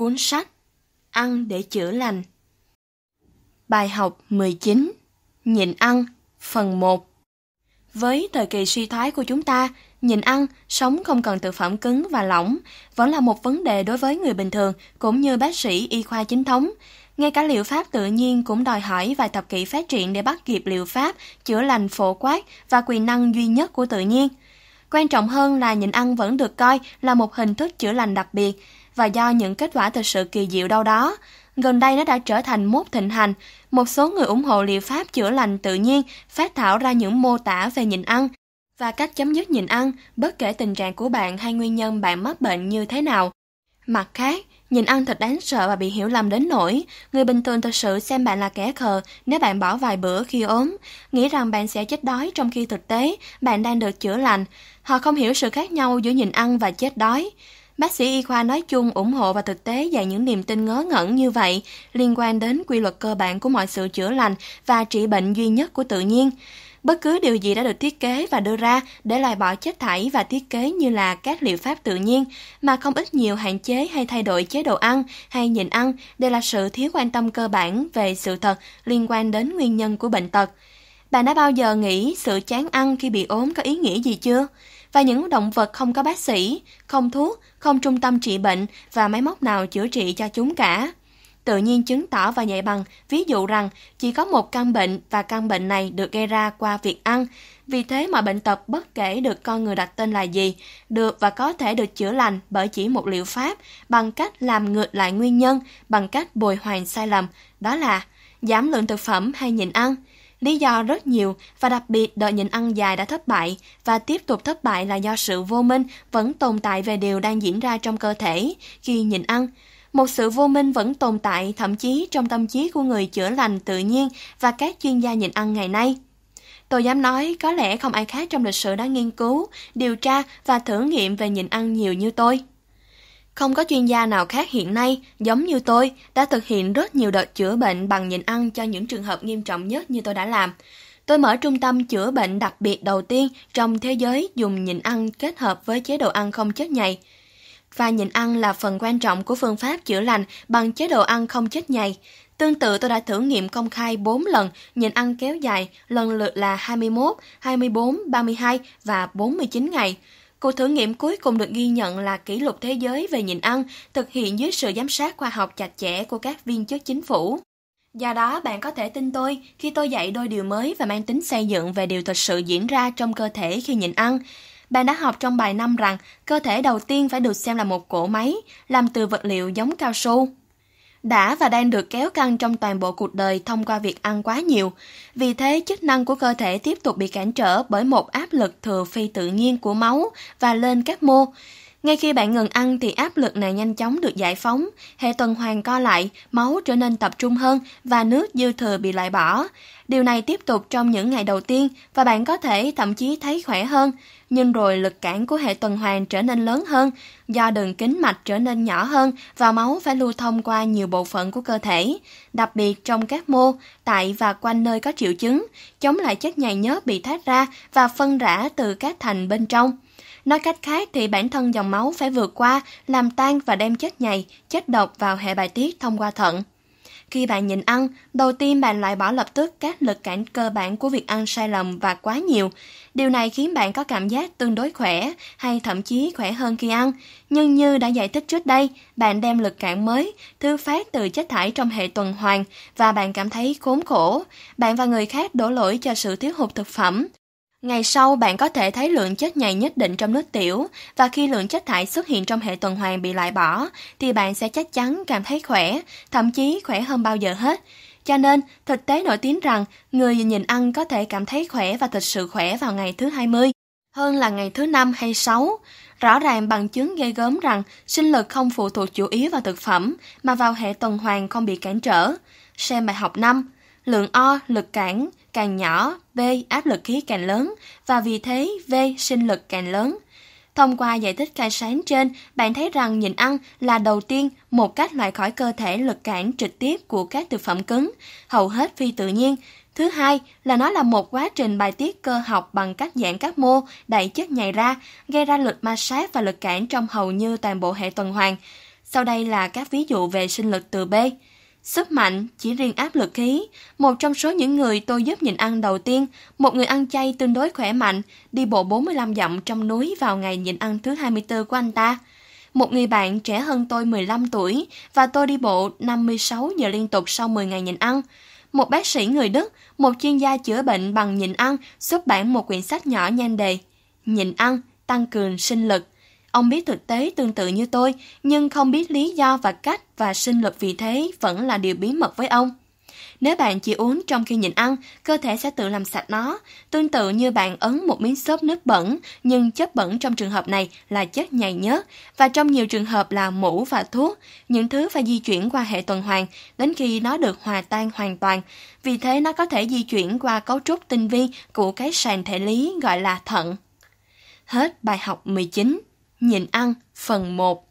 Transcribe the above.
cuốn sách Ăn để chữa lành Bài học 19 Nhịn ăn Phần 1 Với thời kỳ suy thoái của chúng ta, nhịn ăn, sống không cần thực phẩm cứng và lỏng vẫn là một vấn đề đối với người bình thường cũng như bác sĩ y khoa chính thống. Ngay cả liệu pháp tự nhiên cũng đòi hỏi vài thập kỷ phát triển để bắt kịp liệu pháp chữa lành phổ quát và quyền năng duy nhất của tự nhiên. Quan trọng hơn là nhịn ăn vẫn được coi là một hình thức chữa lành đặc biệt, và do những kết quả thực sự kỳ diệu đâu đó. Gần đây nó đã trở thành mốt thịnh hành. Một số người ủng hộ liệu pháp chữa lành tự nhiên phát thảo ra những mô tả về nhịn ăn và cách chấm dứt nhịn ăn, bất kể tình trạng của bạn hay nguyên nhân bạn mắc bệnh như thế nào. Mặt khác, Nhìn ăn thật đáng sợ và bị hiểu lầm đến nỗi, người bình thường thật sự xem bạn là kẻ khờ nếu bạn bỏ vài bữa khi ốm, nghĩ rằng bạn sẽ chết đói trong khi thực tế bạn đang được chữa lành. Họ không hiểu sự khác nhau giữa nhìn ăn và chết đói. Bác sĩ y khoa nói chung ủng hộ và thực tế dạy những niềm tin ngớ ngẩn như vậy liên quan đến quy luật cơ bản của mọi sự chữa lành và trị bệnh duy nhất của tự nhiên. Bất cứ điều gì đã được thiết kế và đưa ra để loại bỏ chất thải và thiết kế như là các liệu pháp tự nhiên mà không ít nhiều hạn chế hay thay đổi chế độ ăn hay nhịn ăn đều là sự thiếu quan tâm cơ bản về sự thật liên quan đến nguyên nhân của bệnh tật. Bạn đã bao giờ nghĩ sự chán ăn khi bị ốm có ý nghĩa gì chưa? và những động vật không có bác sĩ, không thuốc, không trung tâm trị bệnh và máy móc nào chữa trị cho chúng cả. Tự nhiên chứng tỏ và dạy bằng, ví dụ rằng chỉ có một căn bệnh và căn bệnh này được gây ra qua việc ăn. Vì thế mà bệnh tật bất kể được con người đặt tên là gì, được và có thể được chữa lành bởi chỉ một liệu pháp bằng cách làm ngược lại nguyên nhân, bằng cách bồi hoàn sai lầm, đó là giảm lượng thực phẩm hay nhịn ăn – Lý do rất nhiều và đặc biệt đội nhịn ăn dài đã thất bại và tiếp tục thất bại là do sự vô minh vẫn tồn tại về điều đang diễn ra trong cơ thể khi nhịn ăn. Một sự vô minh vẫn tồn tại thậm chí trong tâm trí của người chữa lành tự nhiên và các chuyên gia nhịn ăn ngày nay. Tôi dám nói có lẽ không ai khác trong lịch sử đã nghiên cứu, điều tra và thử nghiệm về nhịn ăn nhiều như tôi. Không có chuyên gia nào khác hiện nay, giống như tôi, đã thực hiện rất nhiều đợt chữa bệnh bằng nhịn ăn cho những trường hợp nghiêm trọng nhất như tôi đã làm. Tôi mở trung tâm chữa bệnh đặc biệt đầu tiên trong thế giới dùng nhịn ăn kết hợp với chế độ ăn không chất nhầy. Và nhịn ăn là phần quan trọng của phương pháp chữa lành bằng chế độ ăn không chất nhầy. Tương tự tôi đã thử nghiệm công khai 4 lần, nhịn ăn kéo dài, lần lượt là 21, 24, 32 và 49 ngày. Cuộc thử nghiệm cuối cùng được ghi nhận là kỷ lục thế giới về nhịn ăn, thực hiện dưới sự giám sát khoa học chặt chẽ của các viên chức chính phủ. Do đó, bạn có thể tin tôi khi tôi dạy đôi điều mới và mang tính xây dựng về điều thực sự diễn ra trong cơ thể khi nhịn ăn. Bạn đã học trong bài năm rằng cơ thể đầu tiên phải được xem là một cỗ máy, làm từ vật liệu giống cao su đã và đang được kéo căng trong toàn bộ cuộc đời thông qua việc ăn quá nhiều. Vì thế, chức năng của cơ thể tiếp tục bị cản trở bởi một áp lực thừa phi tự nhiên của máu và lên các mô. Ngay khi bạn ngừng ăn thì áp lực này nhanh chóng được giải phóng, hệ tuần hoàn co lại, máu trở nên tập trung hơn và nước dư thừa bị loại bỏ. Điều này tiếp tục trong những ngày đầu tiên và bạn có thể thậm chí thấy khỏe hơn, nhưng rồi lực cản của hệ tuần hoàn trở nên lớn hơn do đường kính mạch trở nên nhỏ hơn và máu phải lưu thông qua nhiều bộ phận của cơ thể, đặc biệt trong các mô, tại và quanh nơi có triệu chứng, chống lại chất nhầy nhớt bị thoát ra và phân rã từ các thành bên trong. Nói cách khác thì bản thân dòng máu phải vượt qua, làm tan và đem chất nhầy, chất độc vào hệ bài tiết thông qua thận. Khi bạn nhịn ăn, đầu tiên bạn loại bỏ lập tức các lực cản cơ bản của việc ăn sai lầm và quá nhiều. Điều này khiến bạn có cảm giác tương đối khỏe hay thậm chí khỏe hơn khi ăn. Nhưng như đã giải thích trước đây, bạn đem lực cản mới, thư phát từ chất thải trong hệ tuần hoàn và bạn cảm thấy khốn khổ. Bạn và người khác đổ lỗi cho sự thiếu hụt thực phẩm Ngày sau, bạn có thể thấy lượng chất nhầy nhất định trong nước tiểu và khi lượng chất thải xuất hiện trong hệ tuần hoàn bị loại bỏ, thì bạn sẽ chắc chắn cảm thấy khỏe, thậm chí khỏe hơn bao giờ hết. Cho nên, thực tế nổi tiếng rằng người nhìn ăn có thể cảm thấy khỏe và thực sự khỏe vào ngày thứ 20, hơn là ngày thứ 5 hay 6. Rõ ràng bằng chứng gây gớm rằng sinh lực không phụ thuộc chủ yếu vào thực phẩm, mà vào hệ tuần hoàn không bị cản trở. Xem bài học 5, lượng O, lực cản, càng nhỏ, V áp lực khí càng lớn và vì thế V sinh lực càng lớn. Thông qua giải thích khai sáng trên, bạn thấy rằng nhịn ăn là đầu tiên một cách loại khỏi cơ thể lực cản trực tiếp của các thực phẩm cứng, hầu hết phi tự nhiên. Thứ hai là nó là một quá trình bài tiết cơ học bằng cách giãn các mô, đẩy chất nhầy ra, gây ra lực ma sát và lực cản trong hầu như toàn bộ hệ tuần hoàn. Sau đây là các ví dụ về sinh lực từ B. Sức mạnh, chỉ riêng áp lực khí. Một trong số những người tôi giúp nhịn ăn đầu tiên, một người ăn chay tương đối khỏe mạnh, đi bộ 45 dặm trong núi vào ngày nhịn ăn thứ 24 của anh ta. Một người bạn trẻ hơn tôi 15 tuổi và tôi đi bộ 56 giờ liên tục sau 10 ngày nhịn ăn. Một bác sĩ người Đức, một chuyên gia chữa bệnh bằng nhịn ăn, xuất bản một quyển sách nhỏ nhan đề Nhìn ăn, tăng cường sinh lực Ông biết thực tế tương tự như tôi, nhưng không biết lý do và cách và sinh lực vì thế vẫn là điều bí mật với ông. Nếu bạn chỉ uống trong khi nhịn ăn, cơ thể sẽ tự làm sạch nó, tương tự như bạn ấn một miếng xốp nước bẩn, nhưng chất bẩn trong trường hợp này là chất nhầy nhớt và trong nhiều trường hợp là mũ và thuốc, những thứ phải di chuyển qua hệ tuần hoàn đến khi nó được hòa tan hoàn toàn. Vì thế nó có thể di chuyển qua cấu trúc tinh vi của cái sàn thể lý gọi là thận. Hết bài học 19. Nhịn ăn phần 1